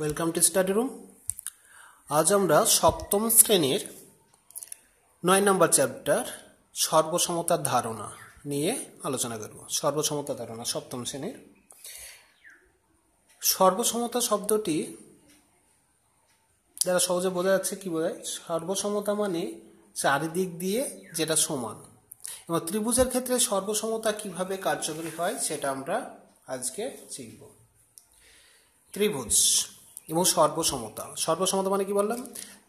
welcome to study room আজ আমরা সপ্তম শ্রেণীর নয় নম্বর চ্যাপ্টার সর্বসমতার ধারণা নিয়ে আলোচনা করব সর্বসমতা ধারণা সপ্তম শ্রেণীর সর্বসমতা শব্দটি যারা সহজে বোঝা যাচ্ছে কি বোঝায় সর্বসমতা মানে চারিদিক দিয়ে যেটা সমান এবং ত্রিভুজের ক্ষেত্রে সর্বসমতা কিভাবে কার্যকরী হয় সেটা আমরা আজকে শিখব ত্রিভুজ এবং সর্বসমতা সর্বসমতা মানে কি বললাম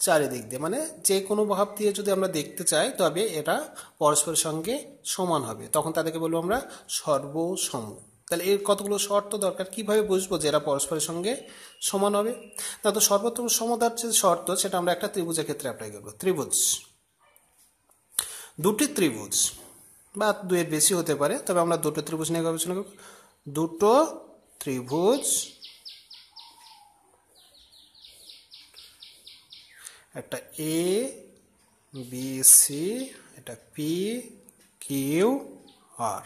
চারিদিক দিয়ে মানে যে কোনো ভাব দিয়ে যদি আমরা দেখতে চাই তবে এটা পরস্পরের সঙ্গে সমান হবে তখন তাদেরকে বলবো আমরা সর্বসম তাহলে এর কতগুলো শর্ত দরকার কিভাবে বুঝবো যে এরা পরস্পরের সঙ্গে সমান হবে না তো সর্বোত্তম সমতার যে শর্ত সেটা আমরা একটা ত্রিভুজের ক্ষেত্রে অ্যাপ্লাই করবো ত্রিভুজ দুটি ত্রিভুজ বা দুয়ের বেশি হতে পারে তবে আমরা দুটো ত্রিভুজ নিয়ে গবেষণা করব দুটো ত্রিভুজ একটা এ বি সি এটা পি কিউ আর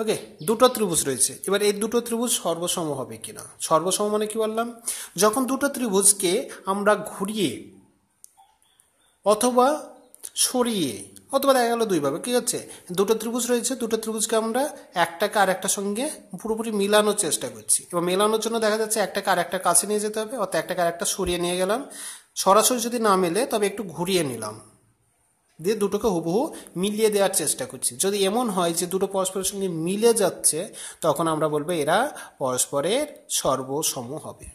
ওকে দুটো ত্রিভুজ রয়েছে এবার এই দুটো ত্রিভুজ সর্বসম হবে কিনা সর্বসম মানে কি বললাম যখন দুটো ত্রিভুজকে আমরা ঘুরিয়ে অথবা সরিয়ে অথবা দেখা গেলো দুইভাবে কী হচ্ছে দুটো ত্রিভুজ রয়েছে দুটো ত্রিভুজকে আমরা একটাকে আর একটা সঙ্গে পুরোপুরি মিলানোর চেষ্টা করছি এবং মেলানোর জন্য দেখা যাচ্ছে একটাকে আর একটা কাছে নিয়ে যেতে হবে অর্থাৎ একটাকে আর একটা সরিয়ে নিয়ে গেলাম সরাসরি যদি না মেলে তবে একটু ঘুরিয়ে নিলাম দিয়ে দুটোকে হুবহু মিলিয়ে দেওয়ার চেষ্টা করছি যদি এমন হয় যে দুটো পরস্পরের সঙ্গে মিলে যাচ্ছে তখন আমরা বলবো এরা পরস্পরের সর্বসম হবে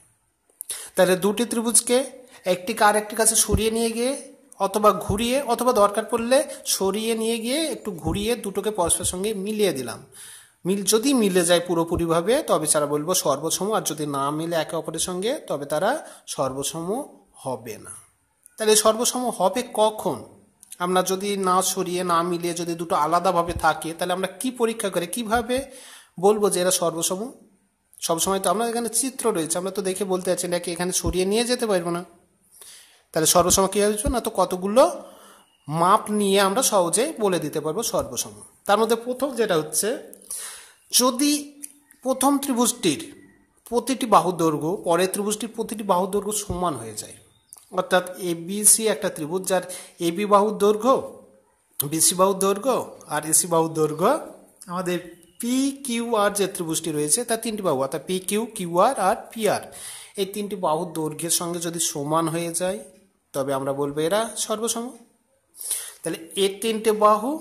তাহলে দুটি ত্রিভুজকে একটি কার একটি কাছে সরিয়ে নিয়ে গিয়ে অথবা ঘুরিয়ে অথবা দরকার পড়লে সরিয়ে নিয়ে গিয়ে একটু ঘুরিয়ে দুটোকে পরস্পরের সঙ্গে মিলিয়ে দিলাম মিল যদি মিলে যায় পুরোপুরিভাবে তবে তারা বলবো সর্বসম আর যদি না মিলে একে অপরের সঙ্গে তবে তারা সর্বসম হবে না তাহলে সর্বসম হবে কখন আমরা যদি না সরিয়ে না মিলিয়ে যদি দুটো আলাদাভাবে থাকে তাহলে আমরা কি পরীক্ষা করে কিভাবে বলবো যে এরা সর্বসম সবসময় তো আমরা এখানে চিত্র রয়েছে আমরা তো দেখে বলতে চাচ্ছি নাকি এখানে সরিয়ে নিয়ে যেতে পারবো না তাহলে সর্বসম কী হয়েছে না তো কতগুলো মাপ নিয়ে আমরা সহজে বলে দিতে পারবো সর্বসম তার মধ্যে প্রথম যেটা হচ্ছে যদি প্রথম ত্রিভুজটির প্রতিটি বাহুদৈর্ঘ্য পরের ত্রিভুজটির প্রতিটি বাহুদৈর্ঘ্য সমান হয়ে যায় অর্থাৎ এবিসি একটা ত্রিভুজ যার এ বি বাহুর দৈর্ঘ্য বিসি বাহুর দৈর্ঘ্য আর এসি বাহুর দৈর্ঘ্য আমাদের পি কিউ আর যে ত্রিভুজটি রয়েছে তার তিনটি বাহু অর্থাৎ P Q Q R R P আর এই তিনটি বাহুর দৈর্ঘ্যের সঙ্গে যদি সমান হয়ে যায় তবে আমরা বলবো এরা সর্বসম তাহলে এর তিনটে বাহু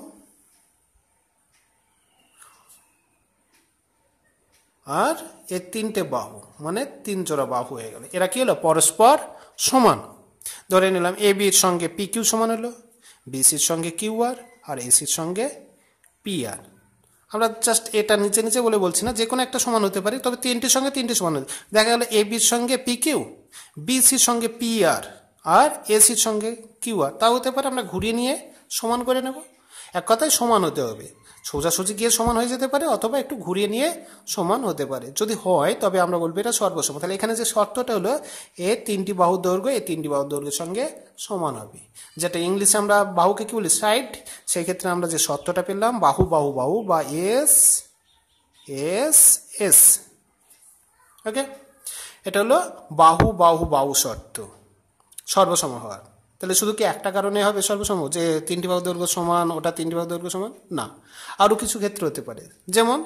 আর এর তিনটে বাহু মানে তিন জোড়া বাহু হয়ে গেল এরা কি হলো পরস্পর সমান ধরে নিলাম এ বির সঙ্গে পি কিউ সমান হলো বিসির সঙ্গে কিউ আর আর এসির সঙ্গে পি আর আমরা জাস্ট এটা নিচে নিচে বলে বলছি না যে কোনো একটা সমান হতে পারে তবে তিনটির সঙ্গে তিনটি সমান হতে দেখা গেলো এ বির সঙ্গে পি কিউ বিসির সঙ্গে পি আর আর এসির সঙ্গে কিউ আর তা হতে পারে আমরা ঘুরিয়ে নিয়ে সমান করে নেব এক কথায় সমান হতে হবে সোজাসুজি গিয়ে সমান হয়ে যেতে পারে অথবা একটু ঘুরিয়ে নিয়ে সমান হতে পারে যদি হয় তবে আমরা বলবো এটা সর্বসম তাহলে এখানে যে শর্তটা হলো এ তিনটি বাহু দৈর্ঘ্য এ তিনটি বাহু দৈর্ঘ্যের সঙ্গে সমান হবে যেটা ইংলিশে আমরা বাহুকে কি বলি সাইড সেই ক্ষেত্রে আমরা যে শর্তটা পেলাম বাহু বাহু বাহু বা এস এস এস ওকে এটা হলো বাহু বাহু বাহু শর্ত সর্বসম হওয়ার তাহলে শুধু কি একটা কারণে হবে সর্বসম যে তিনটি বাহু দৈর্ঘ্য সমান ওটা তিনটি বাহু দৈর্ঘ্য সমান না আরও কিছু ক্ষেত্র হতে পারে যেমন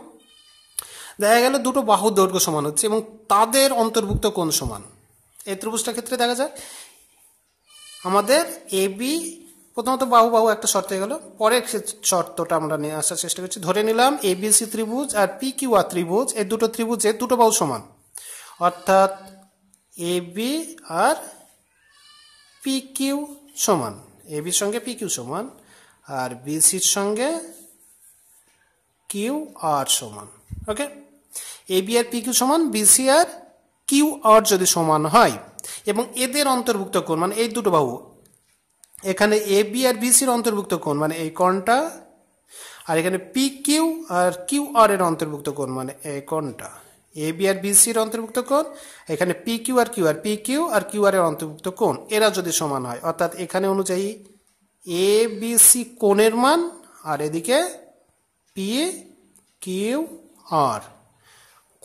দেখা গেল দুটো বাহু দৈর্ঘ্য সমান হচ্ছে এবং তাদের অন্তর্ভুক্ত কোন সমান এই ত্রিভুজটার ক্ষেত্রে দেখা যায় আমাদের এ বি প্রথমত বাহু বাহু একটা শর্ত হয়ে গেল পরের শর্তটা আমরা নিয়ে আসার চেষ্টা করছি ধরে নিলাম এ বি সি ত্রিভুজ আর পি কিউ আর ত্রিভুজ এই দুটো ত্রিভুজে দুটো বাহু সমান অর্থাৎ এ বি আর পিকিউ সমান এ বির সঙ্গে পিকিউ সমান আর বিসির সঙ্গে কিউ আর সমান ওকে এ বি আর পিকিউ কিউ সমান বিসি আর কিউ আর যদি সমান হয় এবং এদের অন্তর্ভুক্ত কোণ মানে এই দুটো বাহু এখানে এ বি আর বিসির অন্তর্ভুক্ত কোণ মানে এই কোণটা আর এখানে পি কিউ আর কিউ আর এর অন্তর্ভুক্ত কোণ মানে এই কোণটা এ বি আর বি সির অন্তর্ভুক্ত কোণ এখানে পি কিউ আর কিউ আর পি কিউ আর কিউ আর এর অন্তর্ভুক্ত কোণ এরা যদি সমান হয় অর্থাৎ এখানে অনুযায়ী এ বি সি কোণের মান আর এদিকে পি কিউ আর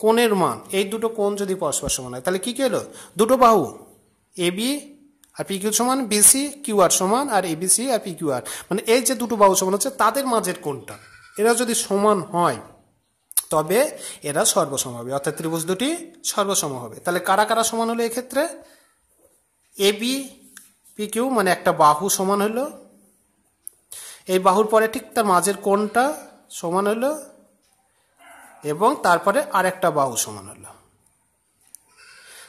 কোণের মান এই দুটো কোণ যদি পরস্পর সমান হয় তাহলে কী কী হলো দুটো বাহু এ বি আর পি কিউ সমান বিসি কিউ আর সমান আর এবিসি আর পি কিউ আর মানে এই যে দুটো বাহু সমান হচ্ছে তাদের মাঝের কোণটা এরা যদি সমান হয় তবে এরা সর্বসম হবে অর্থাৎ ত্রিভুজ দুটি সর্বসম হবে তাহলে কারা কারা সমান হলো এক্ষেত্রে এ বি পি কিউ মানে একটা বাহু সমান হলো এই বাহুর পরে ঠিক তার মাঝের কোনটা সমান হলো এবং তারপরে আর একটা বাহু সমান হলো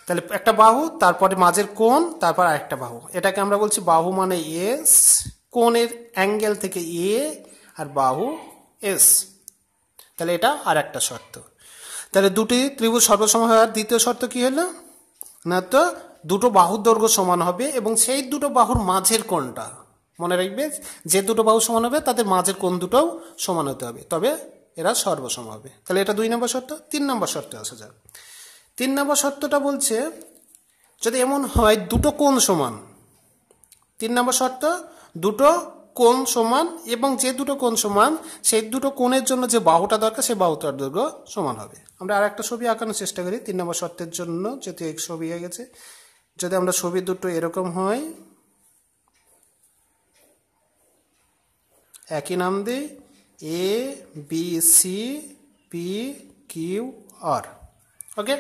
তাহলে একটা বাহু তারপরে মাঝের কোণ তারপর আর একটা বাহু এটাকে আমরা বলছি বাহু মানে এস কোণের অ্যাঙ্গেল থেকে এ আর বাহু এস তাহলে এটা আর একটা শর্ত তাহলে দুটি ত্রিভুজ সর্বসম হওয়ার দ্বিতীয় শর্ত কি হলো না তো দুটো বাহুর দৈর্ঘ্য সমান হবে এবং সেই দুটো বাহুর মাঝের কোণটা মনে রাখবে যে দুটো বাহু সমান হবে তাদের মাঝের কোণ দুটোও সমান হতে হবে তবে এরা সর্বসম হবে তাহলে এটা দুই নম্বর শর্ত তিন নম্বর শর্ত আসা যাক তিন নম্বর শর্তটা বলছে যদি এমন হয় দুটো কোণ সমান তিন নম্বর শর্ত দুটো কোণ সমান এবং যে দুটো কোণ সমান সেই দুটো কোণের জন্য যে বাহুটা দরকার সেই বাহুটার দৈর্ঘ্য সমান হবে আমরা আর একটা ছবি আঁকানোর চেষ্টা করি তিন নম্বর শর্তের জন্য যেহেতু এক ছবি হয়ে গেছে যদি আমরা ছবি দুটো এরকম হয় একই নাম দিই A B C P Q R okay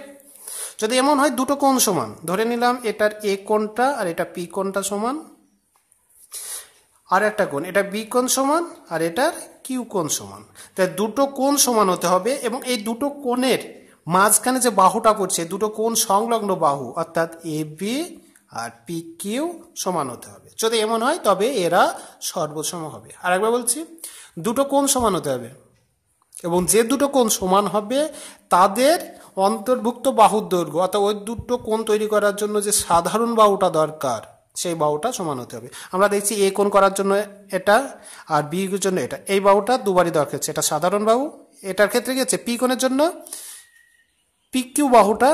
যদি এমন হয় দুটো কোণ সমান ধরে নিলাম এটার এ কোণটা আর এটা পি কোণটা সমান আর একটা কোণ এটা বি কোণ সমান আর এটার কিউ কোণ সমান তাই দুটো কোণ সমান হতে হবে এবং এই দুটো কোণের মাঝখানে যে বাহুটা করছে দুটো কোণ সংলগ্ন বাহু অর্থাৎ এ বি আর পি কিউ সমান হতে হবে যদি এমন হয় তবে এরা সর্বসম হবে আর একবার বলছি দুটো কোণ সমান হতে হবে এবং যে দুটো কোণ সমান হবে তাদের অন্তর্ভুক্ত বাহুর দৈর্ঘ্য অর্থাৎ ওই দুটো কোণ তৈরি করার জন্য যে সাধারণ বাহুটা দরকার সেই বাহুটা সমান হতে হবে আমরা দেখছি এ কোন করার জন্য এটা আর বি জন্য এটা এই বাহুটা দুবারই দরকার হচ্ছে এটা সাধারণ বাহু এটার ক্ষেত্রে কি হচ্ছে পি কোণের জন্য পি কিউ বাহুটা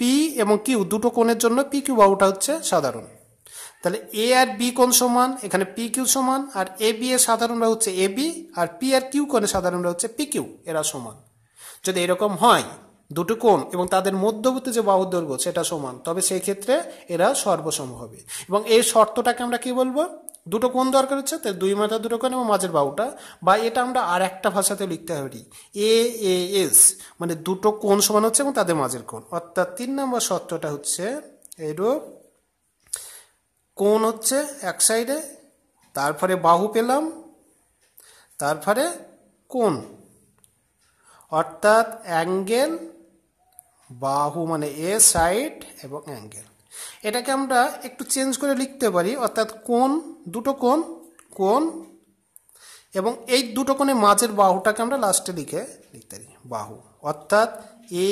পি এবং কিউ দুটো কোণের জন্য পি কিউ বাহুটা হচ্ছে সাধারণ তাহলে এ আর বি কোণ সমান এখানে পি কিউ সমান আর এ বি এর সাধারণরা হচ্ছে এ বি আর পি আর কিউ কোণের সাধারণরা হচ্ছে পি কিউ এরা সমান যদি এরকম হয় দুটো কোণ এবং তাদের মধ্যবর্তী যে বাহুর দৈর্ঘ্য সেটা সমান তবে সেই ক্ষেত্রে এরা সর্বসম হবে এবং এই শর্তটাকে আমরা কি বলবো দুটো কোণ দরকার হচ্ছে তাই দুই মাথা দুটো কোণ এবং মাঝের বাহুটা বা এটা আমরা আর একটা ভাষাতে লিখতে পারি এ এ এস মানে দুটো কোণ সমান হচ্ছে এবং তাদের মাঝের কোণ অর্থাৎ তিন নম্বর শর্তটা হচ্ছে এইরূপ কোণ হচ্ছে এক সাইডে তারপরে বাহু পেলাম তারপরে কোণ অর্থাৎ অ্যাঙ্গেল বাহু মানে এ সাইড এবং অ্যাঙ্গেল এটাকে আমরা একটু চেঞ্জ করে লিখতে পারি অর্থাৎ কোন দুটো কোন কোন এবং এই দুটো কোণে মাঝের বাহুটাকে আমরা লাস্টে লিখে লিখতে পারি বাহু অর্থাৎ এ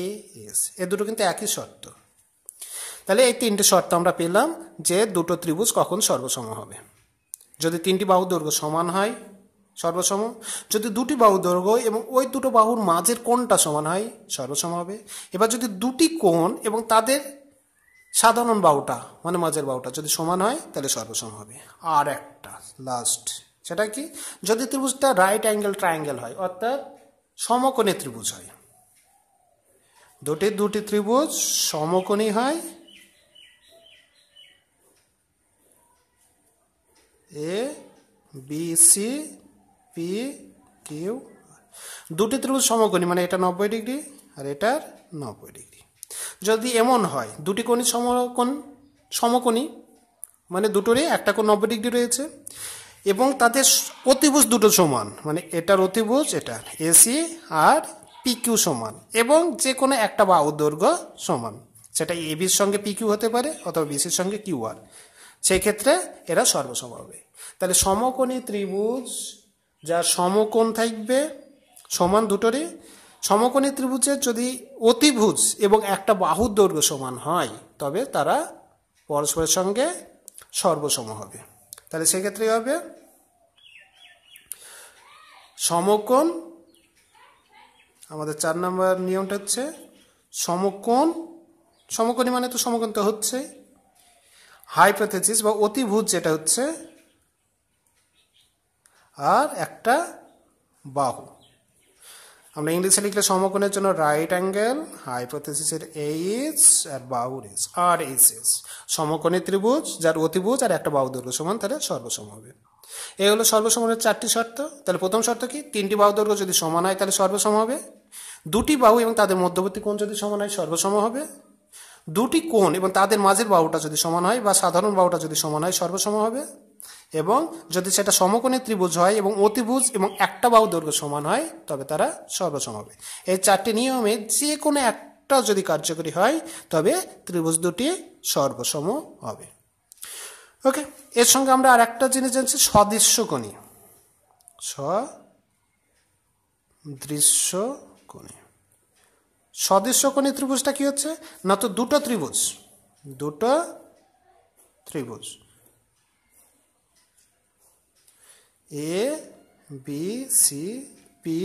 এ এস এ দুটো কিন্তু একই শর্ত তাহলে এই তিনটে শর্ত আমরা পেলাম যে দুটো ত্রিভুজ কখন সর্বসম হবে যদি তিনটি বাহু দৈর্ঘ্য সমান হয় সর্বসম যদি দুটি বাহু দৈর্ঘ্য এবং ওই দুটো বাহুর মাঝের কোণটা সমান হয় সর্বসম হবে এবার যদি দুটি কোণ এবং তাদের সাধারণ বাহুটা মানে মাঝের বাহুটা যদি সমান হয় তাহলে সর্বসম হবে আর একটা লাস্ট সেটা কি যদি ত্রিভুজটা রাইট অ্যাঙ্গেল ট্রায়াঙ্গেল হয় অর্থাৎ সমকোণে ত্রিভুজ হয় দুটি দুটি ত্রিভুজ সমকোণী হয় A B C P Q দুটি ত্রিভুজ সমকোণী মানে এটা নব্বই ডিগ্রি আর এটার নব্বই ডিগ্রি যদি এমন হয় দুটি কোণই সমকোণ সমকোণী মানে দুটোরই একটা কোণ নব্বই ডিগ্রি রয়েছে এবং তাদের অতিভুজ দুটো সমান মানে এটার অতিভুজ এটা এসি আর পিকিউ সমান এবং যে কোনো একটা বা দৈর্ঘ্য সমান সেটা এবির সঙ্গে পিকিউ হতে পারে অথবা বিসির সঙ্গে কিউ আর সেক্ষেত্রে এরা সর্বসম হবে তাহলে সমকোণী ত্রিভুজ যা সমকোণ থাকবে সমান দুটোরই সমকোণী ত্রিভুজের যদি অতিভুজ এবং একটা বাহুর দৈর্ঘ্য সমান হয় তবে তারা পরস্পরের সঙ্গে সর্বসম হবে তাহলে সেক্ষেত্রে হবে সমকোণ আমাদের চার নম্বর নিয়মটা হচ্ছে সমকোণ সমকোণী মানে তো সমকোণ তো হচ্ছে হাইপ্রথেসিস বা অতিভূত যেটা হচ্ছে আর একটা বাহু আমরা ইংলিশে লিখলে সমকোণের জন্য রাইট অ্যাঙ্গেল হাইপোথেসিসের এইচ আর বাহুর এস আর এইচ এস সমকোণের ত্রিভুজ যার অতিভুজ আর একটা বাহু দৈর্ঘ্য সমান তাহলে সর্বসম হবে এই হলো সর্বসমের চারটি শর্ত তাহলে প্রথম শর্ত কি তিনটি বাহু দৈর্ঘ্য যদি সমান হয় তাহলে সর্বসম হবে দুটি বাহু এবং তাদের মধ্যবর্তী কোণ যদি সমান হয় সর্বসম হবে দুটি কোণ এবং তাদের মাঝের বাহুটা যদি সমান হয় বা সাধারণ বাহুটা যদি সমান হয় সর্বসম হবে এবং যদি সেটা সমকোণী ত্রিভুজ হয় এবং অতিভুজ এবং একটা বাহু দৈর্ঘ্য সমান হয় তবে তারা সর্বসম হবে এই চারটি নিয়মে যে কোনো একটা যদি কার্যকরী হয় তবে ত্রিভুজ দুটি সর্বসম হবে ওকে এর সঙ্গে আমরা আর একটা জিনিস জানছি সদৃশ্যকণী সদৃশ্য সদৃশ্যকণী ত্রিভুজটা কি হচ্ছে না তো দুটো ত্রিভুজ দুটো ত্রিভুজ A B C P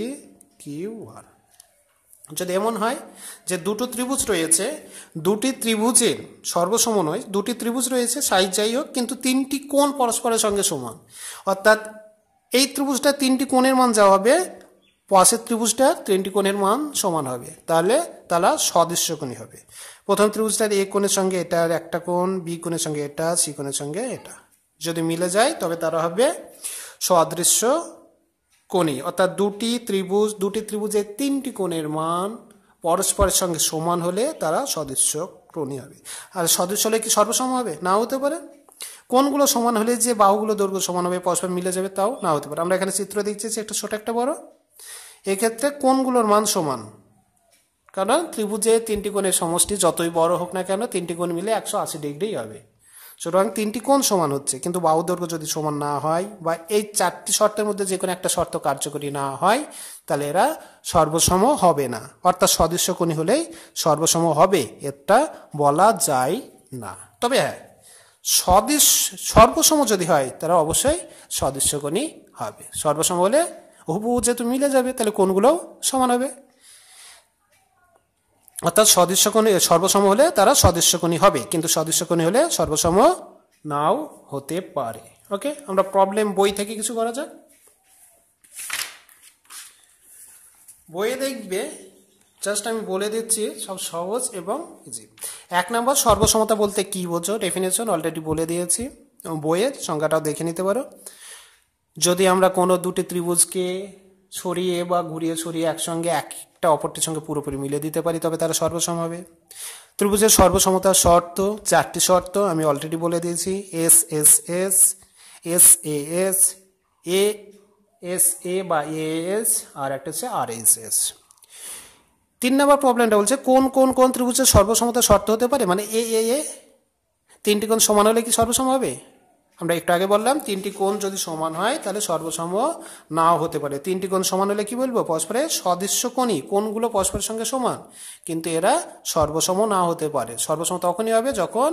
Q R যদি এমন হয় যে দুটো ত্রিভুজ রয়েছে দুটি ত্রিভুজের সর্বসমন্বয় দুটি ত্রিভুজ রয়েছে সাইজ যাই হোক কিন্তু তিনটি কোণ পরস্পরের সঙ্গে সমান অর্থাৎ এই ত্রিভুজটা তিনটি কোণের মান যা হবে পাশের ত্রিভুজটা তিনটি কোণের মান সমান হবে তাহলে তারা সদৃশ্য কোণী হবে প্রথম ত্রিভুজটার এ কোণের সঙ্গে এটার একটা কোণ বি কোণের সঙ্গে এটা সি কোণের সঙ্গে এটা যদি মিলে যায় তবে তারা হবে সদৃশ্য কোণে অর্থাৎ দুটি ত্রিভুজ দুটি ত্রিভুজের তিনটি কোণের মান পরস্পরের সঙ্গে সমান হলে তারা সদৃশ্য ক্রণী হবে আর সদৃশ্য হলে কি সর্বসম হবে না হতে পারে কোনগুলো সমান হলে যে বাহুগুলো দৈর্ঘ্য সমান হবে পরস্পর মিলে যাবে তাও না হতে পারে আমরা এখানে চিত্র দেখছি যে একটা ছোট একটা বড় এক্ষেত্রে কোনগুলোর মান সমান কারণ ত্রিভুজে তিনটি কোণের সমষ্টি যতই বড় হোক না কেন তিনটি কোণ মিলে একশো আশি ডিগ্রি হবে সুতরাং তিনটি কোন সমান হচ্ছে কিন্তু বাহু দৈর্ঘ্য যদি সমান না হয় বা এই চারটি শর্তের মধ্যে যে কোনো একটা শর্ত কার্যকরী না হয় তাহলে এরা সর্বসম হবে না অর্থাৎ সদৃশ্য কোণী হলেই সর্বসম হবে এটা বলা যায় না তবে হ্যাঁ সদৃশ সর্বসম যদি হয় তারা অবশ্যই সদৃশ্যকণী হবে সর্বসম হলে হুবহু যেহেতু মিলে যাবে তাহলে কোনগুলোও সমান হবে অর্থাৎ সদৃশ্যকোণী সর্বসম হলে তারা সদৃশ্যকোণী হবে কিন্তু সদৃশ্যকোণী হলে সর্বসম নাও হতে পারে ওকে আমরা প্রবলেম বই থেকে কিছু করা যাক বইয়ে দেখবে জাস্ট আমি বলে দিচ্ছি সব সহজ এবং ইজি এক নম্বর সর্বসমতা বলতে কী বোঝো ডেফিনেশন অলরেডি বলে দিয়েছি বইয়ের সংজ্ঞাটাও দেখে নিতে পারো যদি আমরা কোনো দুটি ত্রিভুজকে ছড়িয়ে বা ঘুরিয়ে ছড়িয়ে একসঙ্গে একটা অপরটির সঙ্গে পুরোপুরি মিলে দিতে পারি তবে তারা সর্বসম হবে ত্রিভুজের সর্বসমতার শর্ত চারটি শর্ত আমি অলরেডি বলে দিয়েছি S S S S A S A S A বা এ এস আর একটা হচ্ছে আর এস এস তিন নম্বর প্রবলেমটা বলছে কোন কোন কোন ত্রিভুজের সর্বসমতার শর্ত হতে পারে মানে এ এ এ তিনটি কোণ সমান হলে কি সর্বসম হবে আমরা একটু আগে বললাম তিনটি কোণ যদি সমান হয় তাহলে সর্বসম নাও হতে পারে তিনটি কোণ সমান হলে কি বলবো পরস্পরের সদৃশ্য কোণই কোণগুলো পরস্পরের সঙ্গে সমান কিন্তু এরা সর্বসম না হতে পারে সর্বসম তখনই হবে যখন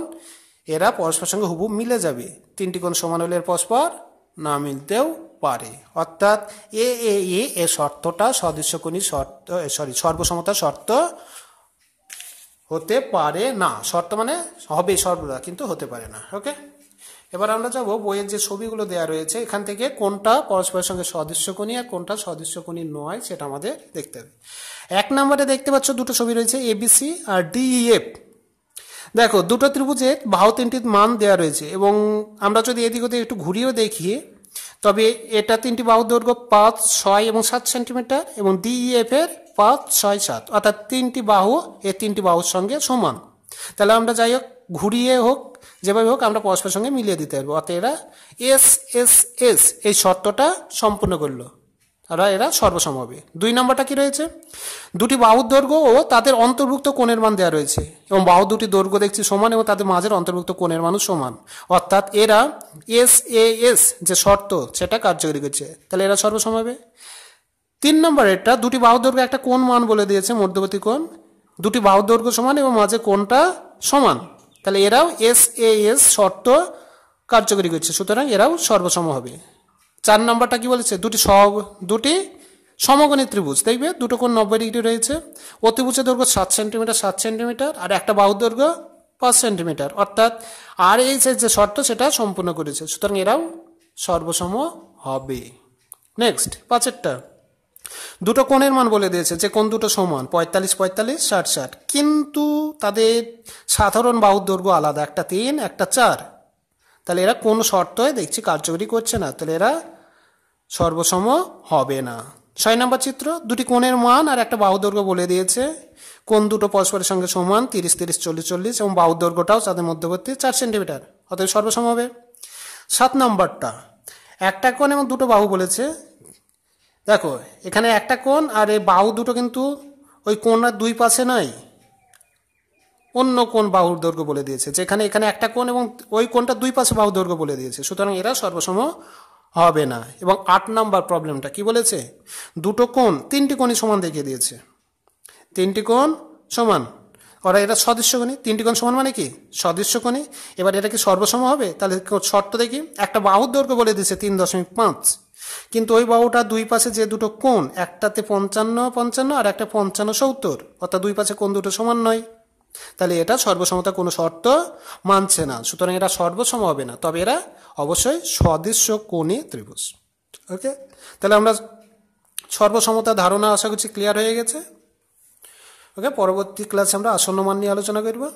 এরা পরস্পরের সঙ্গে হুবু মিলে যাবে তিনটি কোণ সমান হলে পরস্পর না মিলতেও পারে অর্থাৎ এ এ এ এ শর্তটা সদৃশ্য শর্ত সরি সর্বসমতার শর্ত হতে পারে না শর্ত মানে হবে সর্বদা কিন্তু হতে পারে না ওকে এবার আমরা যাব বইয়ের যে ছবিগুলো দেয়া রয়েছে এখান থেকে কোনটা পরস্পরের সঙ্গে কোনি আর কোনটা কোনি নয় সেটা আমাদের দেখতে হবে এক নম্বরে দেখতে পাচ্ছ দুটো ছবি রয়েছে এবিসি আর ডিইএফ দেখো দুটো ত্রিভুজে বাহু তিনটির মান দেওয়া রয়েছে এবং আমরা যদি এদিক ওদিক একটু ঘুরিয়েও দেখি তবে এটা তিনটি বাহু দৈর্ঘ্য পাঁচ ছয় এবং সাত সেন্টিমিটার এবং ডিইএফ এর পাঁচ ছয় সাত অর্থাৎ তিনটি বাহু এ তিনটি বাহুর সঙ্গে সমান তাহলে আমরা যাই হোক ঘুরিয়ে হোক যেভাবে হোক আমরা পরস্পরের সঙ্গে মিলিয়ে দিতে পারবো অর্থাৎ এরা এস এস এস এই শর্তটা সম্পূর্ণ করলো তারা এরা সর্বসম হবে দুই নম্বরটা কি রয়েছে দুটি বাহুর দৈর্ঘ্য ও তাদের অন্তর্ভুক্ত কোণের মান দেওয়া রয়েছে এবং বাহু দুটি দৈর্ঘ্য দেখছি সমান এবং তাদের মাঝের অন্তর্ভুক্ত কোণের মানও সমান অর্থাৎ এরা এস এ এস যে শর্ত সেটা কার্যকরী করছে তাহলে এরা সর্বসম হবে তিন নম্বর এটা দুটি বাহু দৈর্ঘ্য একটা কোণ মান বলে দিয়েছে মধ্যবর্তী কোণ দুটি বাহু দৈর্ঘ্য সমান এবং মাঝে কোণটা সমান তাহলে এরাও এস এ এস শর্ত কার্যকরী করছে সুতরাং এরাও সর্বসম হবে চার নম্বরটা কি বলেছে দুটি সব দুটি সমগণী ত্রিভুজ দেখবে দুটো কোন নব্বই ডিগ্রি রয়েছে অতিভুজের দৈর্ঘ্য সাত সেন্টিমিটার সাত সেন্টিমিটার আর একটা বাহু দৈর্ঘ্য পাঁচ সেন্টিমিটার অর্থাৎ আর এই যে শর্ত সেটা সম্পূর্ণ করেছে সুতরাং এরাও সর্বসম হবে নেক্সট পাঁচেরটা দুটো কোণের মান বলে দিয়েছে যে কোন দুটো সমান পঁয়তাল্লিশ পঁয়তাল্লিশ ষাট ষাট কিন্তু তাদের সাধারণ বাহুর দৈর্ঘ্য আলাদা একটা তিন একটা চার তাহলে এরা কোন শর্তয় দেখছি কার্যকরী করছে না তাহলে এরা সর্বসম হবে না ছয় নম্বর চিত্র দুটি কোণের মান আর একটা বাহুদৈর্ঘ্য বলে দিয়েছে কোন দুটো পরস্পরের সঙ্গে সমান তিরিশ তিরিশ চল্লিশ চল্লিশ এবং বাহুদৈর্ঘ্যটাও তাদের মধ্যবর্তী চার সেন্টিমিটার অতএব সর্বসম হবে সাত নম্বরটা একটা কোণ এবং দুটো বাহু বলেছে দেখো এখানে একটা কোণ আর এই বাহু দুটো কিন্তু ওই কোণের দুই পাশে নয় অন্য কোণ বাহুর দৈর্ঘ্য বলে দিয়েছে যেখানে এখানে একটা কোণ এবং ওই কোণটা দুই পাশে বাহু দৈর্ঘ্য বলে দিয়েছে সুতরাং এরা সর্বসম হবে না এবং আট নাম্বার প্রবলেমটা কি বলেছে দুটো কোণ তিনটি কোণই সমান দেখিয়ে দিয়েছে তিনটি কোণ সমান ওরা এটা সদৃশ্য কোণে তিনটি কোণ সমান মানে কি সদৃশ্য কোণে এবার এটা কি সর্বসম হবে তাহলে শর্ত দেখি একটা বাহুর দৈর্ঘ্য বলে দিয়েছে তিন দশমিক পাঁচ কিন্তু ওই বাহুটা দুই পাশে যে দুটো কোণ একটাতে পঞ্চান্ন পঞ্চান্ন আর একটা পঞ্চান্ন সত্তর অর্থাৎ দুই পাশে কোণ দুটো সমান নয় তাহলে এটা সর্বসমতা কোনো শর্ত মানছে না সুতরাং এরা সর্বসম হবে না তবে এরা অবশ্যই সদৃশ্য কোণে ত্রিভুজ ওকে তাহলে আমরা সর্বসমতা ধারণা আশা করছি ক্লিয়ার হয়ে গেছে ওকে পরবর্তী ক্লাসে আমরা আসন্ন মান নিয়ে আলোচনা করবো